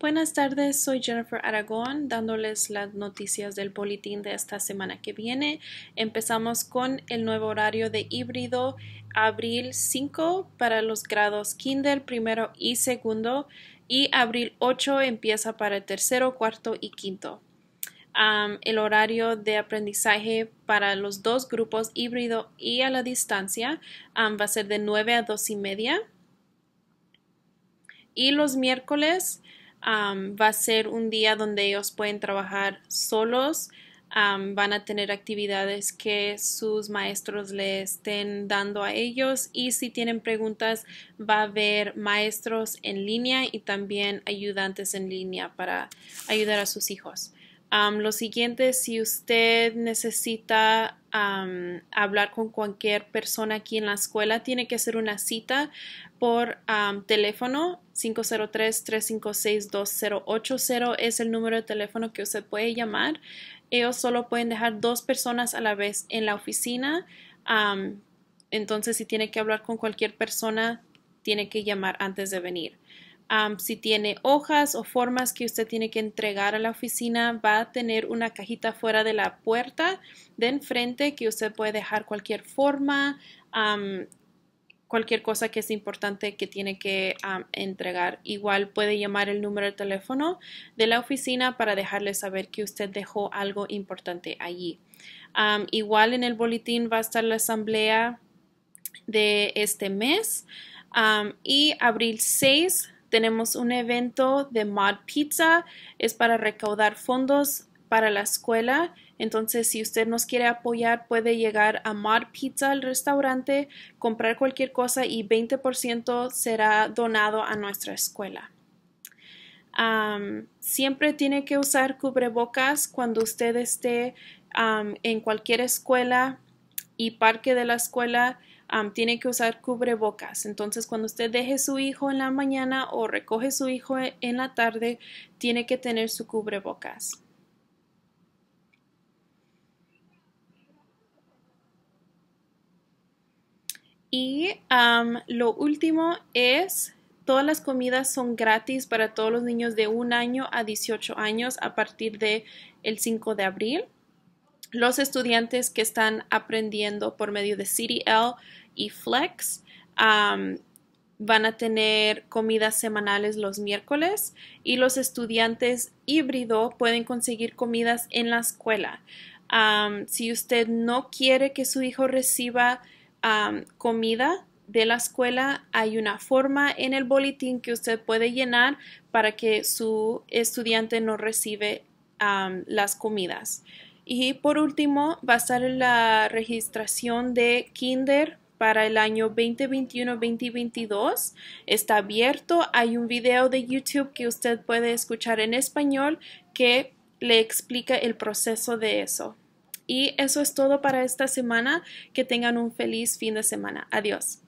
Buenas tardes, soy Jennifer Aragón dándoles las noticias del politín de esta semana que viene. Empezamos con el nuevo horario de híbrido abril 5 para los grados kinder primero y segundo y abril 8 empieza para el tercero, cuarto y quinto. el horario de aprendizaje para los dos grupos híbrido y a la distancia va a ser de 9 a 2 y media. Y los miércoles va a ser un día donde ellos pueden trabajar solos, van a tener actividades que sus maestros le estén dando a ellos y si tienen preguntas va a haber maestros en línea y también ayudantes en línea para ayudar a sus hijos lo siguiente, si usted necesita hablar con cualquier persona aquí en la escuela, tiene que hacer una cita por teléfono 503-356-2080 es el número de teléfono que usted puede llamar. Ellos solo pueden dejar dos personas a la vez en la oficina. entonces, si tiene que hablar con cualquier persona, tiene que llamar antes de venir si tiene hojas o formas que usted tiene que entregar a la oficina, va a tener una cajita fuera de la puerta de enfrente que usted puede dejar cualquier forma, cualquier cosa que es importante que tiene que entregar. Igual puede llamar el número de teléfono de la oficina para dejarle saber que usted dejó algo importante allí. igual en el boletín va a estar la asamblea de este mes y abril 6 tenemos un evento de Mod Pizza, es para recaudar fondos para la escuela. Entonces, si usted nos quiere apoyar, puede llegar a Mod Pizza al restaurante, comprar cualquier cosa y 20% será donado a nuestra escuela. siempre tiene que usar cubrebocas cuando usted esté en cualquier escuela y parque de la escuela tiene que usar cubrebocas. Entonces, cuando usted deje su hijo en la mañana o recoge su hijo e, en la tarde, tiene que tener su cubrebocas. Y lo último es, todas las comidas son gratis para todos los niños de un año a 18 años a partir del el 5 de abril los estudiantes que están aprendiendo por medio de CDL y Flex van a tener comidas semanales los miércoles y los estudiantes híbrido pueden conseguir comidas en la escuela. si usted no quiere que su hijo reciba comida de la escuela, hay una forma en el boletín que usted puede llenar para que su estudiante no recibe las comidas. Y por último, va a estar la registración de Kinder para el año 2021-2022. Está abierto. Hay un video de YouTube que usted puede escuchar en español que le explica el proceso de eso. Y eso es todo para esta semana. Que tengan un feliz fin de semana. Adiós.